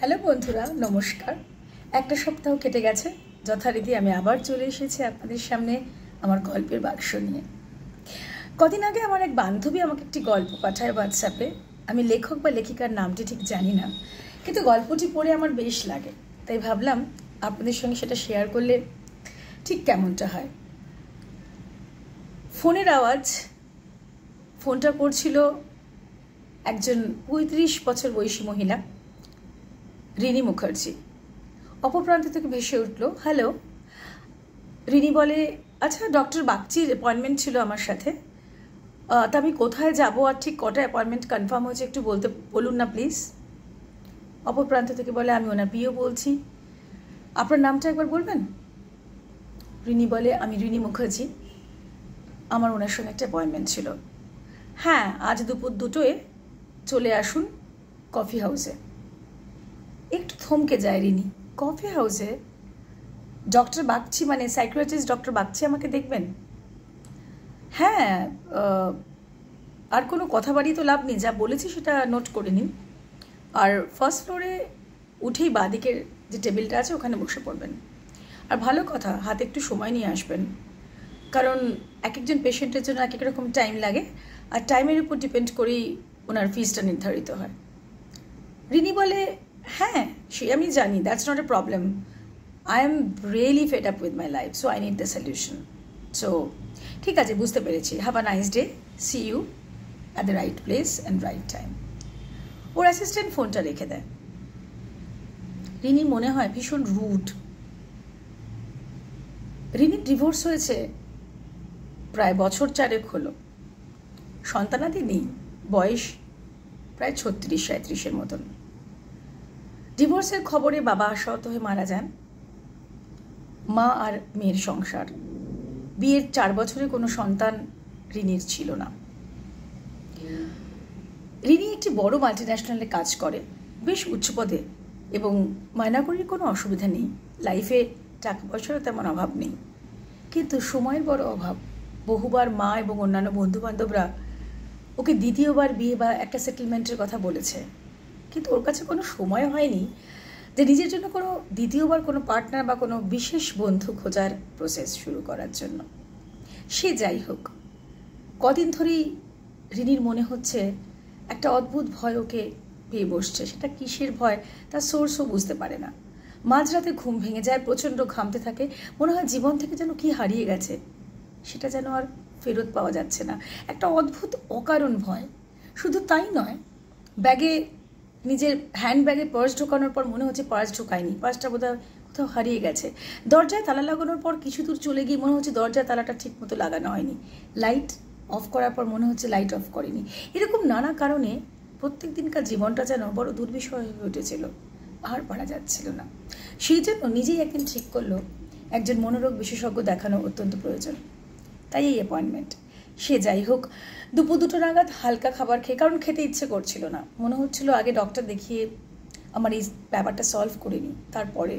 Hello বন্ধুরা নমস্কার একটা সপ্তাহ কেটে গেছে যথারীতি আমি আবার চলে এসেছি আপনাদের সামনে আমার গল্পের বাক্স নিয়ে কদিন আগে আমার এক বান্ধবী আমাকে একটি গল্প পাঠায় হোয়াটসঅ্যাপে আমি লেখক বা লেখিকার নামটি ঠিক জানি না কিন্তু গল্পটি পড়ে আমার বেশ লাগে তাই ভাবলাম আপনাদের সঙ্গে সেটা শেয়ার করলে ঠিক কেমনটা হয় ফোনের আওয়াজ ফোনটা করছিল একজন পঁয়ত্রিশ বছর বয়সী মহিলা রিনি মুখার্জি অপপ্রান্ত থেকে ভেসে উঠল হ্যালো রিনি বলে আচ্ছা ডক্টর বাগচির অ্যাপয়েন্টমেন্ট ছিল আমার সাথে তা আমি কোথায় যাব আর ঠিক কটা অ্যাপয়েন্টমেন্ট কনফার্ম হয়েছে একটু বলতে বলুন না প্লিজ অপর প্রান্ত থেকে বলে আমি ওনার বিয়ে বলছি আপনার নামটা একবার বলবেন রিনি বলে আমি রিনি মুখার্জি আমার ওনার সঙ্গে একটা অ্যাপয়েন্টমেন্ট ছিল হ্যাঁ আজ দুপুর দুটোয় চলে আসুন কফি হাউসে একটু থমকে যায় রিনি কফি হাউসে ডক্টর বাগচি মানে সাইকোলজিস্ট ডক্টর বাগচি আমাকে দেখবেন হ্যাঁ আর কোনো কথা বাড়িয়ে তো লাভ নেই যা বলেছি সেটা নোট করে নিন আর ফার্স্ট ফ্লোরে উঠেই দিকের যে টেবিলটা আছে ওখানে বসে পড়বেন আর ভালো কথা হাতে একটু সময় নিয়ে আসবেন কারণ এক একজন পেশেন্টের জন্য এক এক রকম টাইম লাগে আর টাইমের উপর ডিপেন্ড করেই ওনার ফিজটা নির্ধারিত হয় রিনি বলে হ্যাঁ সে আমি জানি that's not a problem I am really fed up with my life so I need the solution so ঠিক আছে বুঝতে পেরেছি have a nice day see you at the right place and right time or assistant ফোনটা রেখে দেয় রিনি মনে হয় ভীষণ রুড রিনির ডিভোর্স হয়েছে প্রায় বছর চারেক হলো সন্তানাদি নেই বয়স প্রায় ছত্রিশ সাঁত্রিশের মতন ডিভোর্সের খবরে বাবা আহত হয়ে মারা যান মা আর মেয়ের সংসার বিয়ের চার বছরে কোনো সন্তান ঋণীর ছিল না ঋণী একটি বড় মাল্টিন্যাশনালে কাজ করে বেশ উচ্চপদে এবং মায়নাকড়ির কোনো অসুবিধা নেই লাইফে টাকা পয়সারও তেমন অভাব নেই কিন্তু সময়ের বড় অভাব বহুবার মা এবং অন্যান্য বন্ধুবান্ধবরা ওকে দ্বিতীয়বার বিয়ে বা একটা সেটেলমেন্টের কথা বলেছে কিন্তু ওর কাছে কোনো সময় হয়নি যে নিজের জন্য কোনো দ্বিতীয়বার কোনো পার্টনার বা কোনো বিশেষ বন্ধু খোঁজার প্রসেস শুরু করার জন্য সে যাই হোক কদিন ধরেই রিনির মনে হচ্ছে একটা অদ্ভুত ভয় ওকে পেয়ে বসছে সেটা কিসের ভয় তার সোর্সও বুঝতে পারে না মাঝরাতে ঘুম ভেঙে যায় প্রচণ্ড ঘামতে থাকে মনে হয় জীবন থেকে যেন কি হারিয়ে গেছে সেটা যেন আর ফেরত পাওয়া যাচ্ছে না একটা অদ্ভুত অকারণ ভয় শুধু তাই নয় ব্যাগে নিজের হ্যান্ডব্যাগে পার্স ঢোকানোর পর মনে হচ্ছে পার্স ঢোকায়নি পার্সটা বোধহয় কোথাও হারিয়ে গেছে দরজায় তালা লাগানোর পর কিছু দূর চলে গিয়ে মনে হচ্ছে দরজায় তালাটা ঠিক মতো লাগানো হয়নি লাইট অফ করার পর মনে হচ্ছে লাইট অফ করেনি এরকম নানা কারণে প্রত্যেক দিনকার জীবনটা যেন বড় দুর্বিষয় হয়ে উঠেছিল আর পারা যাচ্ছিল না সেই জন্য নিজেই একদিন ঠিক করলো একজন মনোরোগ বিশেষজ্ঞ দেখানো অত্যন্ত প্রয়োজন তাই এই অ্যাপয়েন্টমেন্ট সে যাই হোক দুপুর দুটো নাগাদ হালকা খাবার খেয়ে কারণ খেতে ইচ্ছে করছিল না মনে হচ্ছিল আগে ডক্টর দেখিয়ে আমার এই ব্যাপারটা সলভ করে নিই তারপরে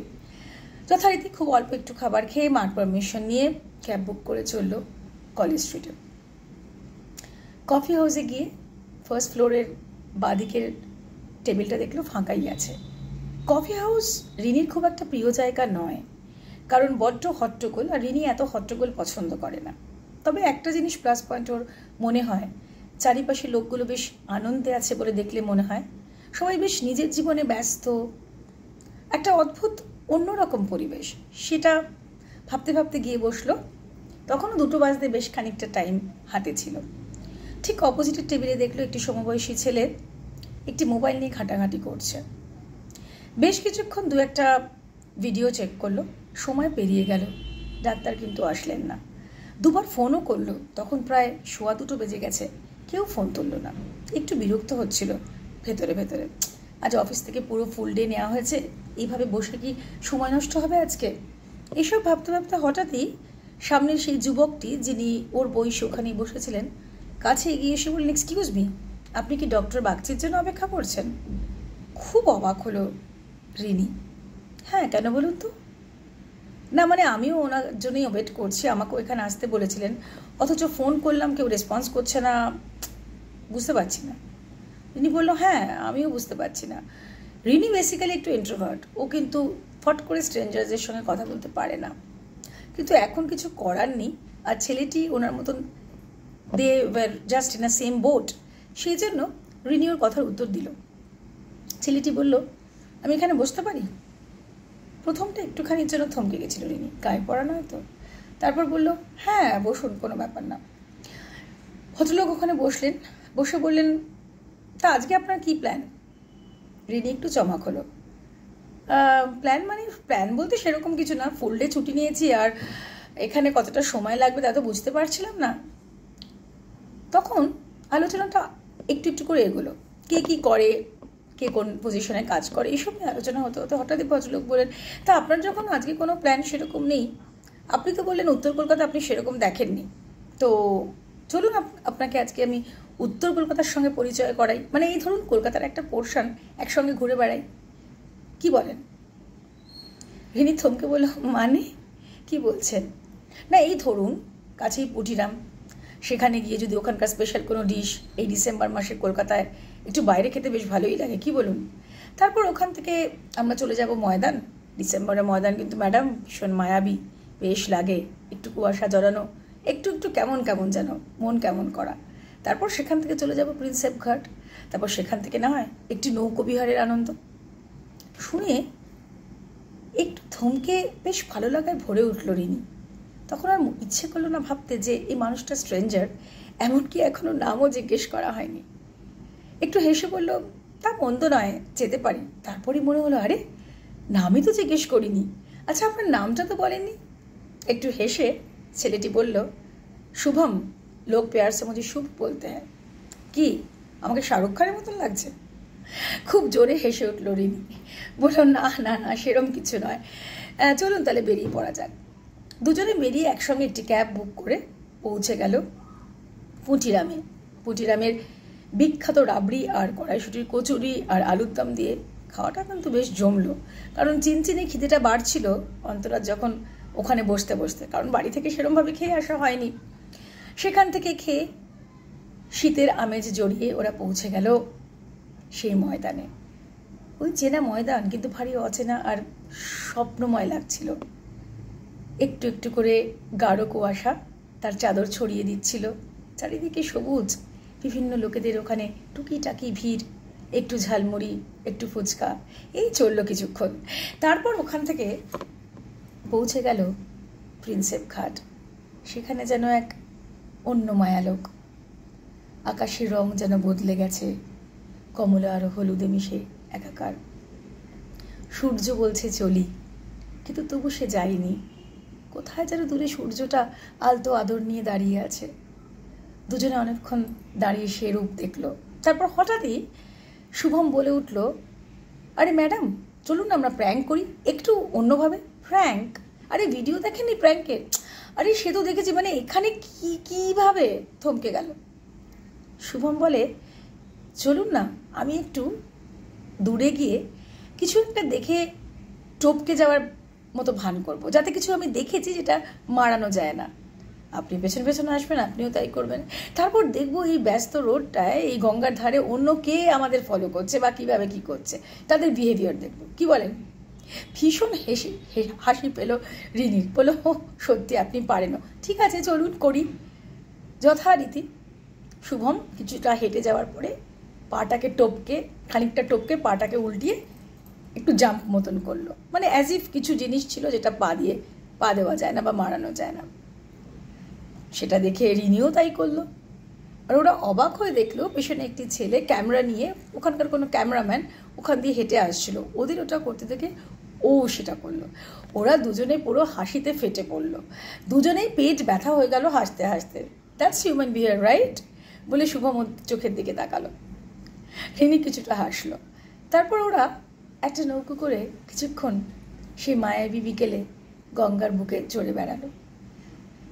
যথারীতি খুব অল্প একটু খাবার খেয়ে মার পারমিশন নিয়ে ক্যাব বুক করে চলল কলেজ স্ট্রিটে কফি হাউসে গিয়ে ফার্স্ট ফ্লোরের বাদিকের টেবিলটা দেখলো ফাঁকাই আছে কফি হাউস রিনির খুব একটা প্রিয় জায়গা নয় কারণ বড্ড হট্টগোল আর রিনি এত হট্টগোল পছন্দ করে না তবে একটা জিনিস প্লাস পয়েন্ট ওর মনে হয় চারিপাশে লোকগুলো বেশ আনন্দে আছে বলে দেখলে মনে হয় সবাই বেশ নিজের জীবনে ব্যস্ত একটা অদ্ভুত অন্যরকম পরিবেশ সেটা ভাবতে ভাবতে গিয়ে বসলো তখনও দুটো বাজতে বেশ খানিকটা টাইম হাতে ছিল ঠিক অপোজিটের টেবিলে দেখলো একটি সমবয়সী ছেলে একটি মোবাইল নিয়ে ঘাটাঘাটি করছে বেশ কিছুক্ষণ দু একটা ভিডিও চেক করলো সময় পেরিয়ে গেল ডাক্তার কিন্তু আসলেন না দুবার ফোনও করলো তখন প্রায় শোয়া দুটো বেজে গেছে কেউ ফোন তুলল না একটু বিরক্ত হচ্ছিল ভেতরে ভেতরে আজ অফিস থেকে পুরো ফুল ডে নেওয়া হয়েছে এইভাবে বসে কি সময় নষ্ট হবে আজকে এসব ভাবতে ভাবতে হঠাৎই সামনের সেই যুবকটি যিনি ওর বয়স ওখানেই বসেছিলেন কাছে এগিয়ে এসে বললেন এক্সকিউজ মি আপনি কি ডক্টর বাগচির জন্য অপেক্ষা করছেন খুব অবাক হলো রিনি হ্যাঁ কেন বলুন তো না মানে আমিও ওনার জন্যই ওয়েট করছি আমাকে এখানে আসতে বলেছিলেন অথচ ফোন করলাম কেউ রেসপন্স করছে না বুঝতে পারছি না রিনি বললো হ্যাঁ আমিও বুঝতে পারছি না রিনি বেসিক্যালি একটু ইন্ট্রোভার্ট ও কিন্তু ফট করে স্ট্রেঞ্জারদের সঙ্গে কথা বলতে পারে না কিন্তু এখন কিছু করার নেই আর ছেলেটি ওনার মতন they were just in a same boat সেই জন্য রিনি ওর কথার উত্তর দিল ছেলেটি বলল আমি এখানে বসতে পারি প্রথমটা একটুখানির জন্য থমকে গেছিল রিনি গায়ে পড়া নয় তো তারপর বলল হ্যাঁ বসুন কোনো ব্যাপার না ভদ্রলোক ওখানে বসলেন বসে বললেন তা আজকে আপনার কি প্ল্যান রিনি একটু চমক হলো প্ল্যান মানে প্ল্যান বলতে সেরকম কিছু না ফুল ডে ছুটি নিয়েছি আর এখানে কতটা সময় লাগবে তা তো বুঝতে পারছিলাম না তখন আলোচনাটা একটু একটু করে এগোলো কে কী করে কে কোন পজিশনে কাজ করে এইসব নিয়ে আলোচনা হতে হতে হঠাৎই ভদ্রলোক বলেন তা আপনার যখন আজকে কোনো প্ল্যান সেরকম নেই আপনি তো বললেন উত্তর কলকাতা আপনি সেরকম দেখেননি তো চলুন আপনাকে আজকে আমি উত্তর কলকাতার সঙ্গে পরিচয় করাই মানে এই ধরুন কলকাতার একটা পোর্শন একসঙ্গে ঘুরে বেড়াই কি বলেন রিনি থমকে বলল মানে কি বলছেন না এই ধরুন কাছেই পুটিরাম সেখানে গিয়ে যদি ওখানকার স্পেশাল কোনো ডিশ এই ডিসেম্বর মাসে কলকাতায় একটু বাইরে খেতে বেশ ভালোই লাগে কি বলুন তারপর ওখান থেকে আমরা চলে যাব ময়দান ডিসেম্বরে ময়দান কিন্তু ম্যাডাম ভীষণ মায়াবী বেশ লাগে একটু কুয়াশা জড়ানো একটু একটু কেমন কেমন যেন মন কেমন করা তারপর সেখান থেকে চলে যাব প্রিন্সেপ ঘাট তারপর সেখান থেকে না হয় একটি নৌকবিহারের আনন্দ শুনে একটু থমকে বেশ ভালো লাগায় ভরে উঠল রিনি তখন আর ইচ্ছে করলো না ভাবতে যে এই মানুষটা স্ট্রেঞ্জার এমনকি এখনও নামও জিজ্ঞেস করা হয়নি একটু হেসে বলল তা মন্দ নয় যেতে পারি তারপরে মনে হলো আরে নামই তো জিজ্ঞেস করিনি আচ্ছা আপনার নামটা তো বলেননি একটু হেসে ছেলেটি বলল শুভম লোক পেয়ার সমাজে শুভ বলতে হয় কি আমাকে শাহরুখ খানের মতন লাগছে খুব জোরে হেসে উঠল রিনি বলল না না না সেরম কিছু নয় চলুন তাহলে বেরিয়ে পড়া যাক দুজনে বেরিয়ে একসঙ্গে একটি ক্যাব বুক করে পৌঁছে গেল পুঁটিরামে পুঁটিরামের বিখ্যাত রাবড়ি আর কড়াইশুটির কচুরি আর আলুর দম দিয়ে খাওয়াটা কিন্তু বেশ জমলো কারণ চিনচিনে খিদেটা বাড়ছিল অন্তরাজ যখন ওখানে বসতে বসতে কারণ বাড়ি থেকে সেরমভাবে খেয়ে আসা হয়নি সেখান থেকে খেয়ে শীতের আমেজ জড়িয়ে ওরা পৌঁছে গেল সেই ময়দানে ওই চেনা ময়দান কিন্তু ভারী অচেনা আর স্বপ্নময় লাগছিল একটু একটু করে গাঢ় কুয়াশা তার চাদর ছড়িয়ে দিচ্ছিল চারিদিকে সবুজ বিভিন্ন লোকেদের ওখানে টুকিটাকি ভিড় একটু ঝালমুড়ি একটু ফুচকা এই চললো কিছুক্ষণ তারপর ওখান থেকে পৌঁছে গেল প্রিন্সেপ ঘাট সেখানে যেন এক অন্য মায়ালোক আকাশের রং যেন বদলে গেছে কমলা আর হলুদে মিশে একাকার সূর্য বলছে চলি কিন্তু তবু সে যায়নি কোথায় যেন দূরে সূর্যটা আলতো আদর নিয়ে দাঁড়িয়ে আছে দুজনে অনেকক্ষণ দাঁড়িয়ে সে রূপ দেখলো তারপর হঠাৎই শুভম বলে উঠল আরে ম্যাডাম চলুন আমরা প্র্যাঙ্ক করি একটু অন্যভাবে প্র্যাঙ্ক আরে ভিডিও দেখেনি প্র্যাঙ্কের আরে সে তো দেখেছি মানে এখানে কী কীভাবে থমকে গেল শুভম বলে চলুন না আমি একটু দূরে গিয়ে কিছু একটা দেখে টপকে যাওয়ার মতো ভান করব যাতে কিছু আমি দেখেছি যেটা মারানো যায় না আপনি পেছন পেছনে আসবেন আপনিও তাই করবেন তারপর দেখবো এই ব্যস্ত রোডটায় এই গঙ্গার ধারে অন্য কে আমাদের ফলো করছে বা কীভাবে কী করছে তাদের বিহেভিয়ার দেখবো কি বলেন ভীষণ হেসি হাসি পেল রিনির বলল সত্যি আপনি পারেনও ঠিক আছে চলুন করি যথারীতি শুভম কিছুটা হেঁটে যাওয়ার পরে পাটাকে টপকে খানিকটা টপকে পাটাকে উল্টিয়ে একটু জাম্প মতন করলো মানে অ্যাজ ইফ কিছু জিনিস ছিল যেটা পা দিয়ে পা দেওয়া যায় না বা মারানো যায় না সেটা দেখে রিনিও তাই করলো আর ওরা অবাক হয়ে দেখলো পেছনে একটি ছেলে ক্যামেরা নিয়ে ওখানকার কোনো ক্যামেরাম্যান ওখান দিয়ে হেঁটে আসছিল ওদের ওটা করতে দেখে ও সেটা করলো ওরা দুজনে পুরো হাসিতে ফেটে পড়লো দুজনেই পেট ব্যথা হয়ে গেল হাসতে হাসতে দ্যাটস হিউম্যান বিহেভিয়ার রাইট বলে শুভম চোখের দিকে তাকালো রিনি কিছুটা হাসলো তারপর ওরা একটা নৌকো করে কিছুক্ষণ সেই মায়াবী বিকেলে গঙ্গার বুকে চড়ে বেড়ালো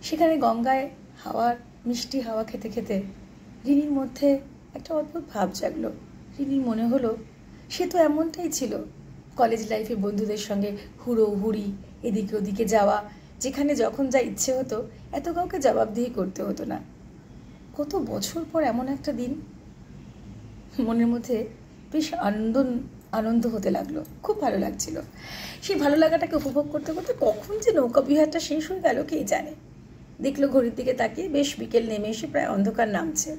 সেখানে গঙ্গায় হাওয়ার মিষ্টি হাওয়া খেতে খেতে রিনির মধ্যে একটা অদ্ভুত ভাব জাগলো রিনির মনে হলো সে তো এমনটাই ছিল কলেজ লাইফে বন্ধুদের সঙ্গে হুড়ো হুড়ি এদিকে ওদিকে যাওয়া যেখানে যখন যা ইচ্ছে হতো এত কাউকে জবাবদিহি করতে হতো না কত বছর পর এমন একটা দিন মনের মধ্যে বেশ আনন্দ আনন্দ হতে লাগলো খুব ভালো লাগছিল সেই ভালো লাগাটাকে উপভোগ করতে করতে কখন যে নৌকা বিহারটা শেষ হয়ে গেল কে জানে দেখলো ঘড়ির দিকে তাকিয়ে বেশ বিকেল নেমে এসে প্রায় অন্ধকার নামছে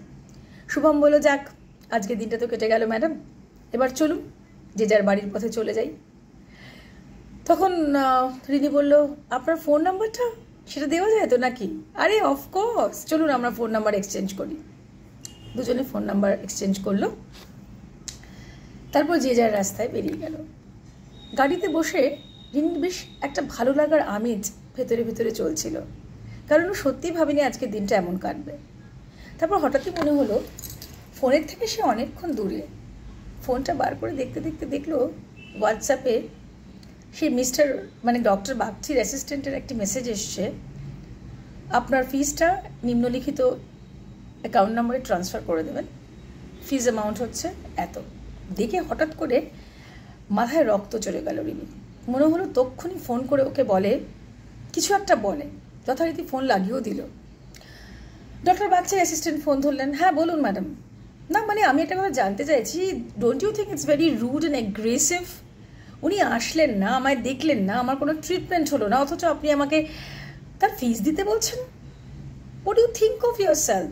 শুভম বলো যাক আজকে দিনটা তো কেটে গেল ম্যাডাম এবার চলুন যে যার বাড়ির পথে চলে যাই তখন রিনি বলল আপনার ফোন নাম্বারটা সেটা দেওয়া যায় তো নাকি আরে অফকোর্স চলুন আমরা ফোন নাম্বার এক্সচেঞ্জ করি দুজনে ফোন নাম্বার এক্সচেঞ্জ করলো তারপর যে যার রাস্তায় বেরিয়ে গেল গাড়িতে বসে রিনি বেশ একটা ভালো লাগার আমেজ ভেতরে ভেতরে চলছিল কারণ ও সত্যিই ভাবেনি আজকের দিনটা এমন কাটবে তারপর হঠাৎই মনে হলো ফোনের থেকে সে অনেকক্ষণ দূরে ফোনটা বার করে দেখতে দেখতে দেখলো হোয়াটসঅ্যাপে সেই মিস্টার মানে ডক্টর বাগচির অ্যাসিস্ট্যান্টের একটি মেসেজ এসছে আপনার ফিজটা নিম্নলিখিত অ্যাকাউন্ট নম্বরে ট্রান্সফার করে দেবেন ফিজ অ্যামাউন্ট হচ্ছে এত দেখে হঠাৎ করে মাথায় রক্ত চলে গেল রিমি মনে হলো তক্ষুনি ফোন করে ওকে বলে কিছু একটা বলে যথারীতি ফোন লাগিয়েও দিল ডক্টর বাচ্চা অ্যাসিস্ট্যান্ট ফোন ধরলেন হ্যাঁ বলুন ম্যাডাম না মানে আমি একটা কথা জানতে চাইছি don't you think it's very rude and aggressive উনি আসলেন না আমায় দেখলেন না আমার কোনো ট্রিটমেন্ট হলো না অথচ আপনি আমাকে তার ফিস দিতে বলছেন what you think of yourself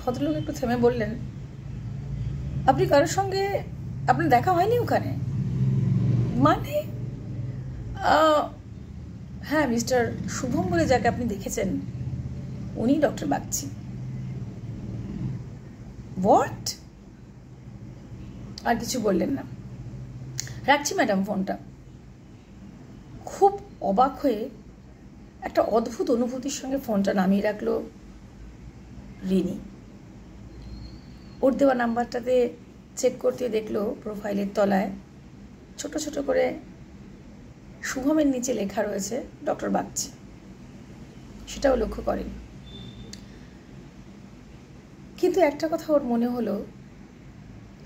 ভদ্রলোক একটু থেমে বললেন আপনি কারোর সঙ্গে আপনার দেখা হয়নি ওখানে মানে হ্যাঁ মিস্টার শুভম বলে যাকে আপনি দেখেছেন উনি ডক্টর বাগচি হোয়াট আর কিছু বললেন না রাখছি ম্যাডাম ফোনটা খুব অবাক হয়ে একটা অদ্ভুত অনুভূতির সঙ্গে ফোনটা নামিয়ে রাখলো রিনি ওর দেওয়া নাম্বারটাতে চেক করতে দেখলো প্রোফাইলের তলায় ছোট ছোট করে শুভমের নিচে লেখা রয়েছে ডক্টর বাগচি সেটাও লক্ষ্য করেন কিন্তু একটা কথা ওর মনে হলো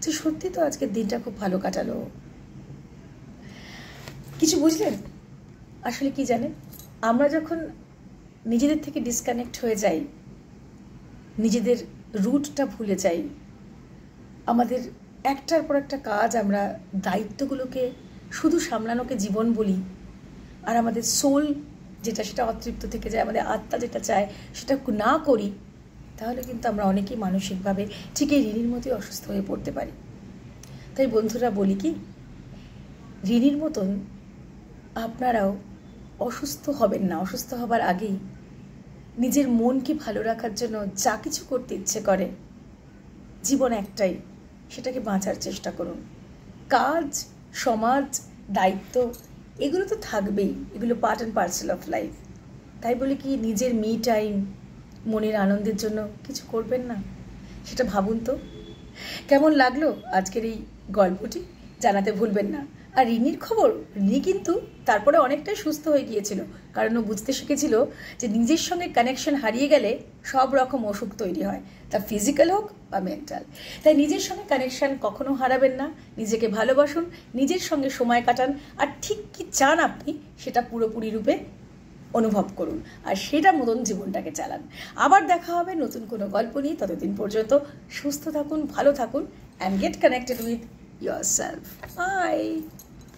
যে সত্যি তো আজকের দিনটা খুব ভালো কাটালো কিছু বুঝলেন আসলে কি জানেন আমরা যখন নিজেদের থেকে ডিসকানেক্ট হয়ে যাই নিজেদের রুটটা ভুলে যাই আমাদের একটার পর একটা কাজ আমরা দায়িত্বগুলোকে শুধু সামলানোকে জীবন বলি আর আমাদের সোল যেটা সেটা অতৃপ্ত থেকে যায় আমাদের আত্মা যেটা চায় সেটা না করি তাহলে কিন্তু আমরা অনেকেই মানসিকভাবে ঠিক এই ঋণীর মতোই অসুস্থ হয়ে পড়তে পারি তাই বন্ধুরা বলি কি ঋণীর মতন আপনারাও অসুস্থ হবেন না অসুস্থ হবার আগেই নিজের মনকে ভালো রাখার জন্য যা কিছু করতে ইচ্ছে করে জীবন একটাই সেটাকে বাঁচার চেষ্টা করুন কাজ সমাজ দায়িত্ব এগুলো তো থাকবেই এগুলো part and parcel of life তাই বলে কি নিজের মি টাইম মনের আনন্দের জন্য কিছু করবেন না সেটা ভাবুন তো কেমন লাগলো আজকের এই গল্পটি জানাতে ভুলবেন না আর রিনির খবর রিনি কিন্তু তারপরে অনেকটাই সুস্থ হয়ে গিয়েছিল কারণ ও বুঝতে শিখেছিল যে নিজের সঙ্গে কানেকশন হারিয়ে গেলে সব রকম অসুখ তৈরি হয় তা ফিজিক্যাল হোক বা মেন্টাল তাই নিজের সঙ্গে কানেকশন কখনো হারাবেন না নিজেকে ভালোবাসুন নিজের সঙ্গে সময় কাটান আর ঠিক কি চান আপনি সেটা পুরোপুরি রূপে অনুভব করুন আর সেটা মতন জীবনটাকে চালান আবার দেখা হবে নতুন কোনো গল্প নিয়ে ততদিন পর্যন্ত সুস্থ থাকুন ভালো থাকুন and get connected with yourself. Bye.